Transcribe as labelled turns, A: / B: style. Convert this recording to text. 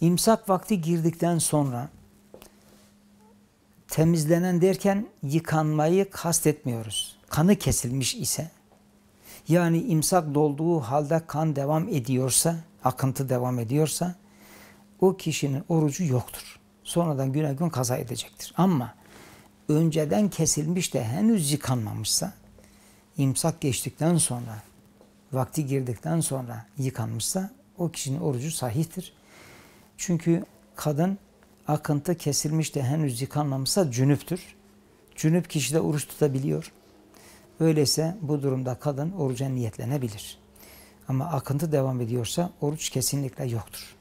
A: İmsak vakti girdikten
B: sonra temizlenen derken yıkanmayı kastetmiyoruz. Kanı kesilmiş ise yani imsak dolduğu halde kan devam ediyorsa, akıntı devam ediyorsa o kişinin orucu yoktur. Sonradan güne gün kaza edecektir. Ama önceden kesilmiş de henüz yıkanmamışsa imsak geçtikten sonra vakti girdikten sonra yıkanmışsa o kişinin orucu sahihtir. Çünkü kadın akıntı kesilmiş de henüz yıkanmamışsa cünüptür. Cünüp kişi de oruç tutabiliyor. Öyleyse bu durumda kadın oruca niyetlenebilir. Ama akıntı devam ediyorsa oruç kesinlikle yoktur.